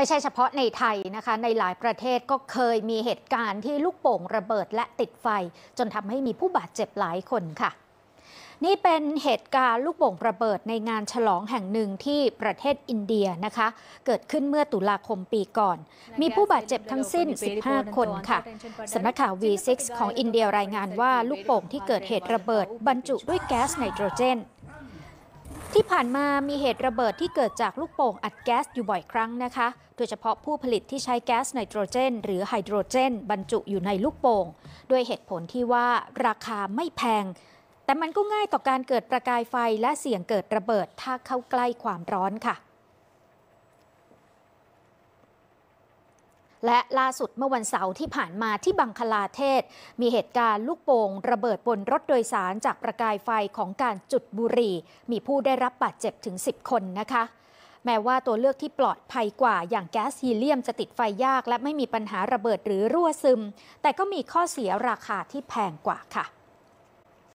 ไม่ใช่เฉพาะในไทยนะคะ ในหลายประเทศก็เคยมีเหตุการณ์ที่ลูกโป่งระเบิดและติดไฟ จนทำให้มีผู้บาดเจ็บหลายคนค่ะ นี่เป็นเหตุการณ์ลูกโป่งระเบิดในงานฉลองแห่งหนึ่งที่ประเทศอินเดียนะคะเกิดขึ้นเมื่อตุลาคมปีก่อน มีผู้บาดเจ็บทั้งสิ้น 15 คนค่ะสำนักข่าว V6 ของอินเดียรายงานว่าลูกโป่งที่เกิดเหตุระเบิดบรรจุด้วยแก๊สไนโตรเจนที่ผ่านมามีเหตุระเบิดที่เกิดจากลูกโป่งอัดแก๊สอยู่บ่อยครั้งนะคะ โดยเฉพาะผู้ผลิตที่ใช้แก๊สไนโตรเจน หรือไฮโดรเจนบรรจุอยู่ในลูกโป่ง ด้วยเหตุผลที่ว่าราคาไม่แพง แต่มันก็ง่ายต่อการเกิดประกายไฟและเสี่ยงเกิดระเบิดถ้าเข้าใกล้ความร้อนค่ะและล่าสุดเมื่อวันเสาร์ที่ผ่านมาที่บังคลาเทศ มีเหตุการณ์ลูกโป่งระเบิดบนรถโดยสารจากประกายไฟของการจุดบุหรี่มีผู้ได้รับบาดเจ็บถึง 10 คนนะคะ แม้ว่าตัวเลือกที่ปลอดภัยกว่า อย่างแก๊สฮีเลียมจะติดไฟยาก และไม่มีปัญหาระเบิดหรือรั่วซึม แต่ก็มีข้อเสียราคาที่แพงกว่าค่ะ